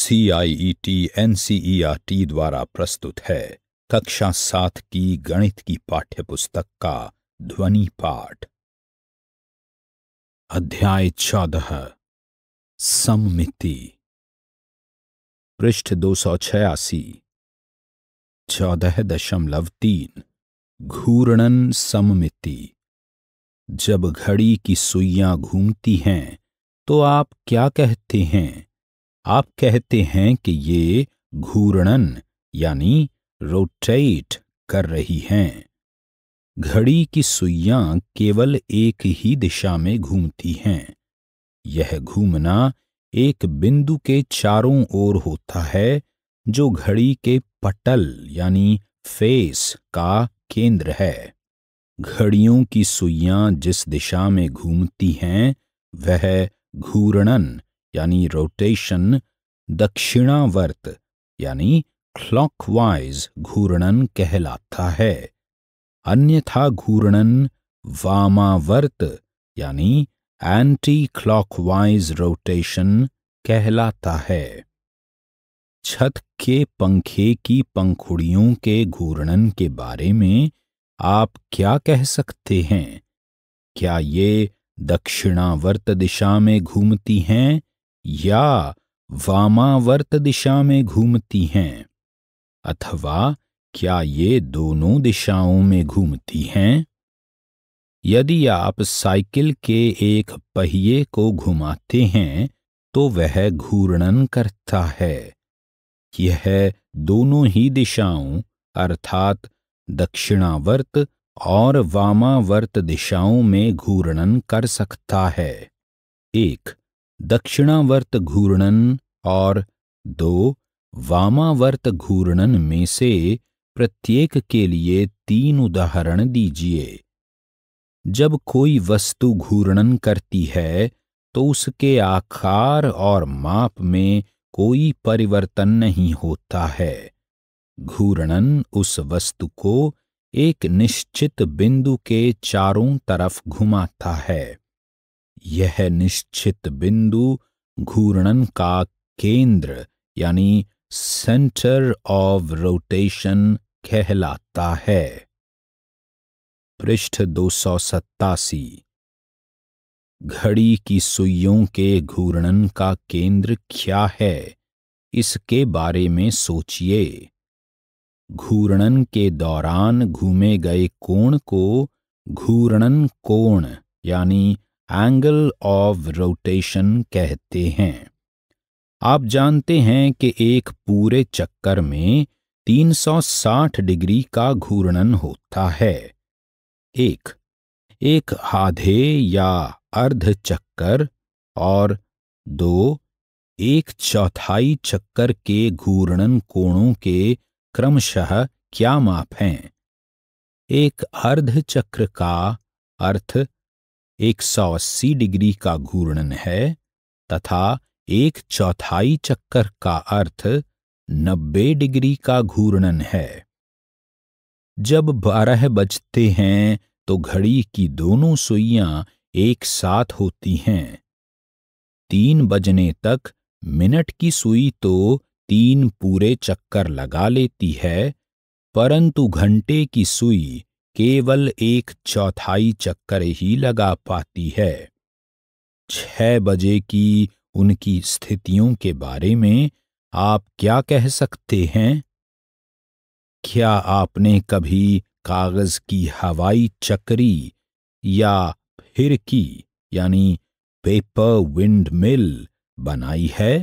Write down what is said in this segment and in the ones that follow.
C I E T N C E R T द्वारा प्रस्तुत है कक्षा सात की गणित की पाठ्य पुस्तक का ध्वनि पाठ अध्याय चौदह सममिति पृष्ठ दो सौ छियासी चौदह दशमलव तीन घूर्णन सममिति जब घड़ी की सुइयां घूमती हैं तो आप क्या कहते हैं आप कहते हैं कि ये घूर्णन यानी रोटेट कर रही हैं घड़ी की सुइयां केवल एक ही दिशा में घूमती हैं यह घूमना एक बिंदु के चारों ओर होता है जो घड़ी के पटल यानी फेस का केंद्र है घड़ियों की सुइयां जिस दिशा में घूमती हैं वह घूर्णन यानी रोटेशन दक्षिणावर्त यानी क्लॉकवाइज घूर्णन कहलाता है अन्यथा घूर्णन वामावर्त यानी एंटी क्लॉकवाइज रोटेशन कहलाता है छत के पंखे की पंखुड़ियों के घूर्णन के बारे में आप क्या कह सकते हैं क्या ये दक्षिणावर्त दिशा में घूमती हैं या वामावर्त दिशा में घूमती हैं अथवा क्या ये दोनों दिशाओं में घूमती हैं यदि आप साइकिल के एक पहिए को घुमाते हैं तो वह घूर्णन करता है यह दोनों ही दिशाओं अर्थात दक्षिणावर्त और वामावर्त दिशाओं में घूर्णन कर सकता है एक दक्षिणावर्त घूर्णन और दो वामावर्त घूर्णन में से प्रत्येक के लिए तीन उदाहरण दीजिए जब कोई वस्तु घूर्णन करती है तो उसके आकार और माप में कोई परिवर्तन नहीं होता है घूर्णन उस वस्तु को एक निश्चित बिंदु के चारों तरफ घुमाता है यह निश्चित बिंदु घूर्णन का केंद्र यानी सेंटर ऑफ रोटेशन कहलाता है पृष्ठ दो सौ सत्तासी घड़ी की सुइयों के घूर्णन का केंद्र क्या है इसके बारे में सोचिए घूर्णन के दौरान घूमे गए कोण को घूर्णन कोण यानी एंगल ऑफ रोटेशन कहते हैं आप जानते हैं कि एक पूरे चक्कर में 360 डिग्री का घूर्णन होता है एक एक आधे या अर्ध चक्कर और दो एक चौथाई चक्कर के घूर्णन कोणों के क्रमशः क्या माप हैं एक अर्ध चक्र का अर्थ 180 डिग्री का घूर्णन है तथा एक चौथाई चक्कर का अर्थ 90 डिग्री का घूर्णन है जब बारह बजते हैं तो घड़ी की दोनों सुइयां एक साथ होती हैं तीन बजने तक मिनट की सुई तो तीन पूरे चक्कर लगा लेती है परंतु घंटे की सुई केवल एक चौथाई चक्कर ही लगा पाती है छह बजे की उनकी स्थितियों के बारे में आप क्या कह सकते हैं क्या आपने कभी कागज की हवाई चक्री या फिर की यानी पेपर विंड मिल बनाई है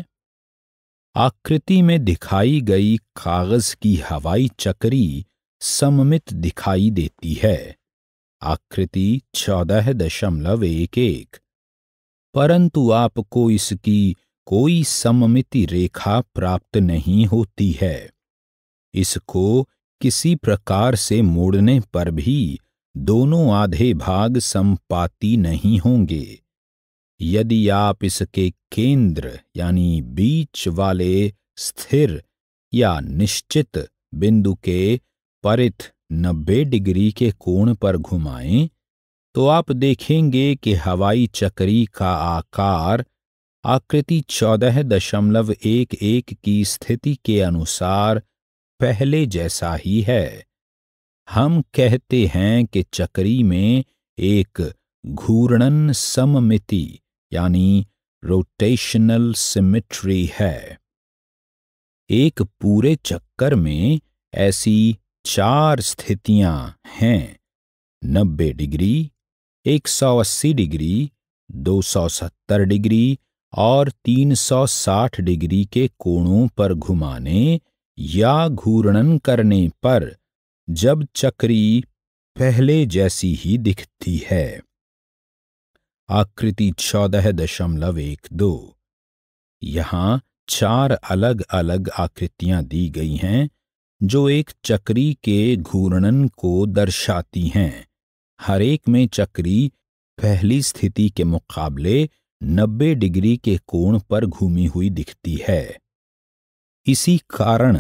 आकृति में दिखाई गई कागज की हवाई चक्री सममित दिखाई देती है आकृति चौदह दशमलव एक एक परंतु आपको इसकी कोई सममिति रेखा प्राप्त नहीं होती है इसको किसी प्रकार से मोड़ने पर भी दोनों आधे भाग संपाती नहीं होंगे यदि आप इसके केंद्र यानी बीच वाले स्थिर या निश्चित बिंदु के परिथ नब्बे डिग्री के कोण पर घुमाएं तो आप देखेंगे कि हवाई चक्री का आकार आकृति चौदह दशमलव एक एक की स्थिति के अनुसार पहले जैसा ही है हम कहते हैं कि चक्री में एक घूर्णन सममिति यानी रोटेशनल सिमिट्री है एक पूरे चक्कर में ऐसी चार स्थितियां हैं 90 डिग्री 180 डिग्री 270 डिग्री और 360 डिग्री के कोणों पर घुमाने या घूर्णन करने पर जब चक्री पहले जैसी ही दिखती है आकृति चौदह दशमलव एक दो यहां चार अलग अलग आकृतियां दी गई हैं जो एक चक्री के घूर्णन को दर्शाती हैं हरेक में चक्री पहली स्थिति के मुकाबले 90 डिग्री के कोण पर घूमी हुई दिखती है इसी कारण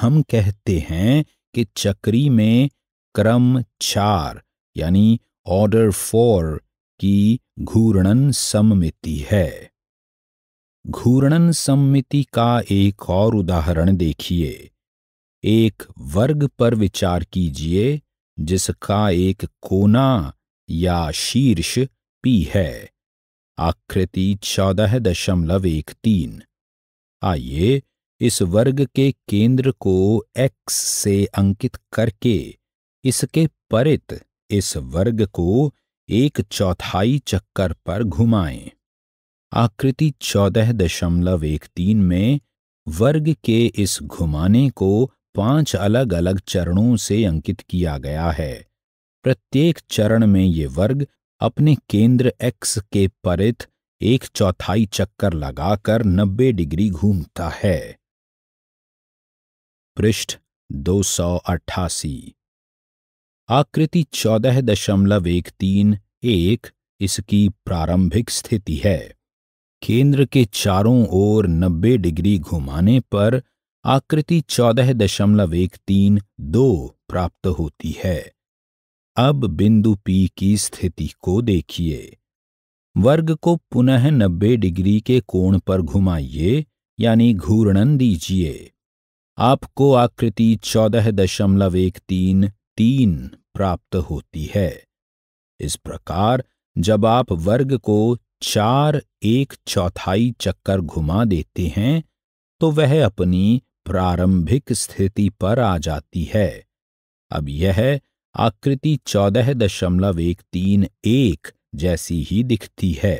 हम कहते हैं कि चक्री में क्रम चार यानी ऑर्डर फोर की घूर्णन सममिति है घूर्णन सममिति का एक और उदाहरण देखिए एक वर्ग पर विचार कीजिए जिसका एक कोना या शीर्ष पी है आकृति चौदह दशमलव एक तीन आइए इस वर्ग के केंद्र को x से अंकित करके इसके परित इस वर्ग को एक चौथाई चक्कर पर घुमाएं। आकृति चौदह दशमलव एक तीन में वर्ग के इस घुमाने को पांच अलग अलग चरणों से अंकित किया गया है प्रत्येक चरण में ये वर्ग अपने केंद्र एक्स के परित एक चौथाई चक्कर लगाकर 90 डिग्री घूमता है पृष्ठ 288 आकृति चौदह दशमलव एक इसकी प्रारंभिक स्थिति है केंद्र के चारों ओर 90 डिग्री घुमाने पर आकृति चौदह दशमलव एक तीन दो प्राप्त होती है अब बिंदु पी की स्थिति को देखिए वर्ग को पुनः 90 डिग्री के कोण पर घुमाइए यानी घूर्णन दीजिए आपको आकृति चौदह दशमलव एक तीन तीन प्राप्त होती है इस प्रकार जब आप वर्ग को चार एक चौथाई चक्कर घुमा देते हैं तो वह अपनी प्रारंभिक स्थिति पर आ जाती है अब यह आकृति चौदह दशमलव एक तीन एक जैसी ही दिखती है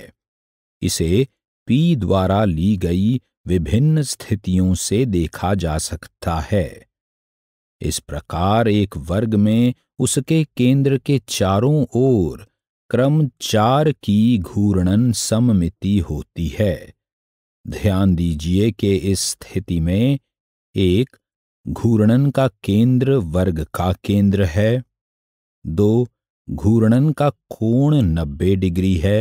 इसे पी द्वारा ली गई विभिन्न स्थितियों से देखा जा सकता है इस प्रकार एक वर्ग में उसके केंद्र के चारों ओर क्रम चार की घूर्णन सममिति होती है ध्यान दीजिए कि इस स्थिति में एक घूर्णन का केंद्र वर्ग का केंद्र है दो घूर्णन का कोण नब्बे डिग्री है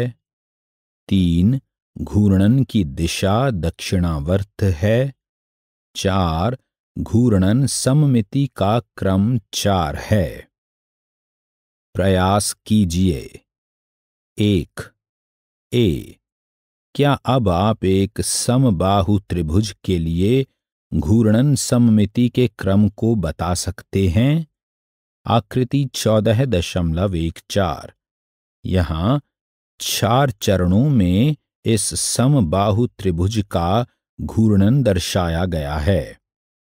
तीन घूर्णन की दिशा दक्षिणावर्त है चार घूर्णन सममिति का क्रम चार है प्रयास कीजिए एक ए क्या अब आप एक समबाहु त्रिभुज के लिए घूर्णन सममिति के क्रम को बता सकते हैं आकृति चौदह दशमलव एक चार यहाँ चार चरणों में इस समबाहु त्रिभुज का घूर्णन दर्शाया गया है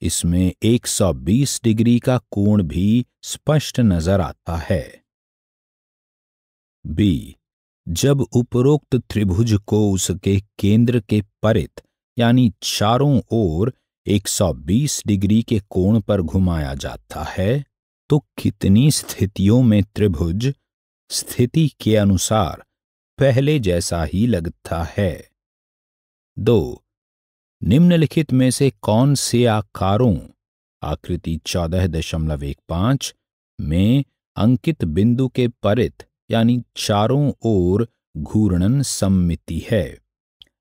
इसमें 120 डिग्री का कोण भी स्पष्ट नजर आता है बी जब उपरोक्त त्रिभुज को उसके केंद्र के परित यानी चारों ओर 120 डिग्री के कोण पर घुमाया जाता है तो कितनी स्थितियों में त्रिभुज स्थिति के अनुसार पहले जैसा ही लगता है दो निम्नलिखित में से कौन से आकारों आकृति चौदह दशमलव एक पांच में अंकित बिंदु के परित यानी चारों ओर घूर्णन सम्मिति है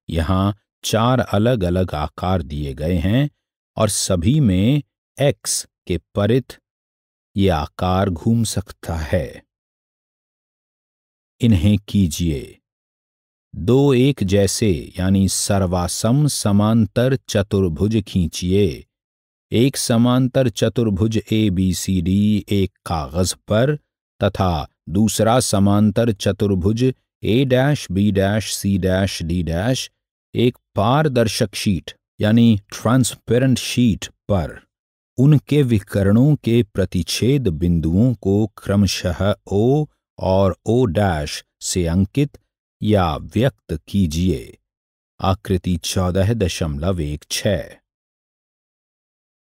यहां चार अलग अलग आकार दिए गए हैं और सभी में एक्स के परित ये आकार घूम सकता है इन्हें कीजिए दो एक जैसे यानी सर्वासम समांतर चतुर्भुज खींचिए एक समांतर चतुर्भुज ए बी सी डी एक कागज पर तथा दूसरा समांतर चतुर्भुज A dash B dash C dash D dash एक पारदर्शक शीट यानी ट्रांसपेरेंट शीट पर उनके विकरणों के प्रतिच्छेद बिंदुओं को क्रमशः ओ और ओ डैश से अंकित या व्यक्त कीजिए आकृति चौदह दशमलव एक छ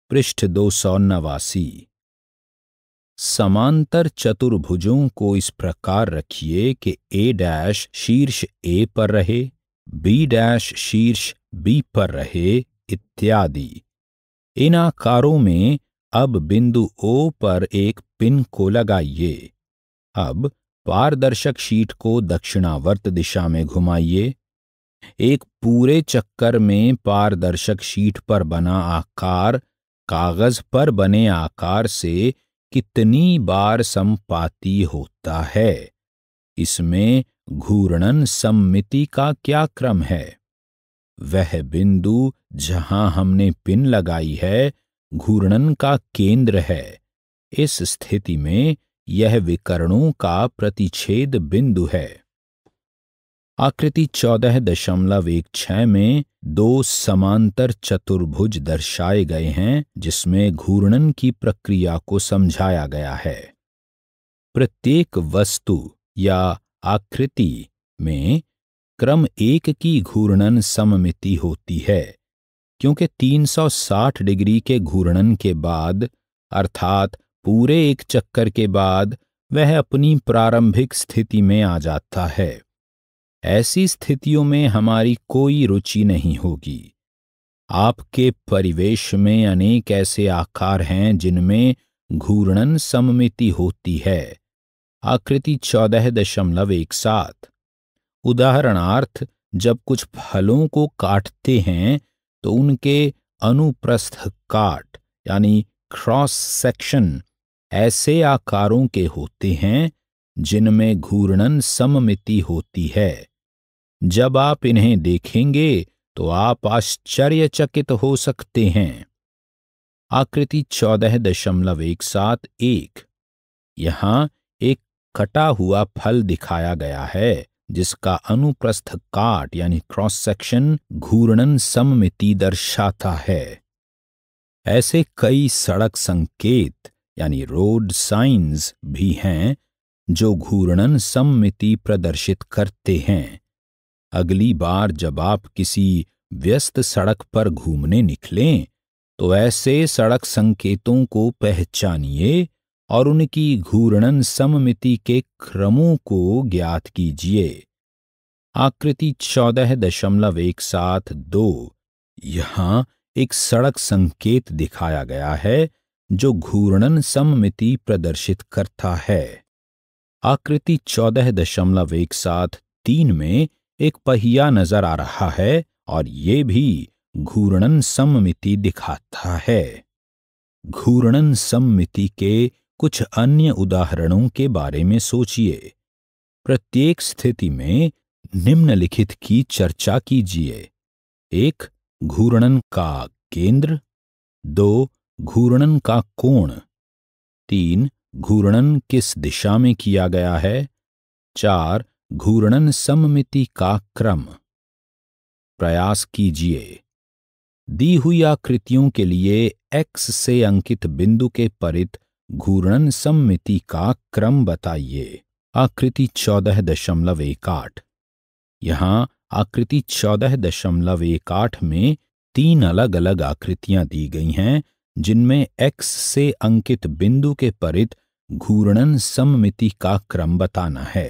पृष्ठ दो सौ नवासी समांतर चतुर्भुजों को इस प्रकार रखिए कि ए डैश शीर्ष ए पर रहे बी डैश शीर्ष बी पर रहे इत्यादि इन आकारों में अब बिंदु ओ पर एक पिन को लगाइए अब पारदर्शक शीट को दक्षिणावर्त दिशा में घुमाइए एक पूरे चक्कर में पारदर्शक शीट पर बना आकार कागज पर बने आकार से कितनी बार संपाती होता है इसमें घूर्णन सम्मिति का क्या क्रम है वह बिंदु जहां हमने पिन लगाई है घूर्णन का केंद्र है इस स्थिति में यह विकरणों का प्रतिच्छेद बिंदु है आकृति चौदह दशमलव एक छह में दो समांतर चतुर्भुज दर्शाए गए हैं जिसमें घूर्णन की प्रक्रिया को समझाया गया है प्रत्येक वस्तु या आकृति में क्रम एक की घूर्णन सममिति होती है क्योंकि 360 डिग्री के घूर्णन के बाद अर्थात पूरे एक चक्कर के बाद वह अपनी प्रारंभिक स्थिति में आ जाता है ऐसी स्थितियों में हमारी कोई रुचि नहीं होगी आपके परिवेश में अनेक ऐसे आकार हैं जिनमें घूर्णन सममिति होती है आकृति चौदह दशमलव एक सात उदाहरणार्थ जब कुछ फलों को काटते हैं तो उनके अनुप्रस्थ काट यानी क्रॉस सेक्शन ऐसे आकारों के होते हैं जिनमें घूर्णन सममिति होती है जब आप इन्हें देखेंगे तो आप आश्चर्यचकित हो सकते हैं आकृति चौदह दशमलव एक सात एक यहां कटा हुआ फल दिखाया गया है जिसका अनुप्रस्थ काट यानी क्रॉस सेक्शन घूर्णन सममिति दर्शाता है ऐसे कई सड़क संकेत यानी रोड साइंस भी हैं जो घूर्णन सममिति प्रदर्शित करते हैं अगली बार जब आप किसी व्यस्त सड़क पर घूमने निकलें तो ऐसे सड़क संकेतों को पहचानिए और उनकी घूर्णन सममिति के क्रमों को ज्ञात कीजिए आकृति चौदह दशमलव एक सात दो यहाँ एक सड़क संकेत दिखाया गया है जो घूर्णन सममिति प्रदर्शित करता है आकृति चौदह दशमलव एक सात तीन में एक पहिया नजर आ रहा है और ये भी घूर्णन सममिति दिखाता है घूर्णन सममिति के कुछ अन्य उदाहरणों के बारे में सोचिए प्रत्येक स्थिति में निम्नलिखित की चर्चा कीजिए एक घूर्णन का केंद्र दो घूर्णन का कोण तीन घूर्णन किस दिशा में किया गया है चार घूर्णन सममिति का क्रम प्रयास कीजिए दी हुई आकृतियों के लिए एक्स से अंकित बिंदु के परित घूर्णन सम्मिति का क्रम बताइए आकृति चौदह दशमलव एक आठ यहाँ आकृति चौदह दशमलव एक आठ में तीन अलग अलग आकृतियां दी गई हैं जिनमें x से अंकित बिंदु के परित घूर्णन सममिति का क्रम बताना है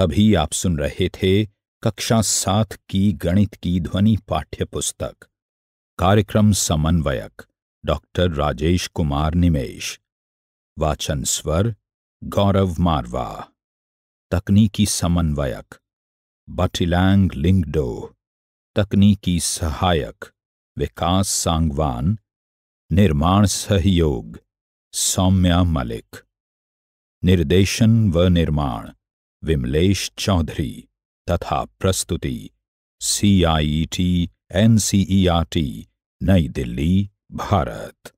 अभी आप सुन रहे थे कक्षा सात की गणित की ध्वनि पाठ्य पुस्तक कार्यक्रम समन्वयक डॉक्टर राजेश कुमार निमेश वाचन स्वर गौरव मारवा तकनीकी समन्वयक बटिलैंग लिंगडो तकनीकी सहायक विकास सांगवान निर्माण सहयोग सौम्या मलिक निर्देशन व निर्माण विमलेश चौधरी तथा प्रस्तुति C I T N C E R T New Delhi Bharat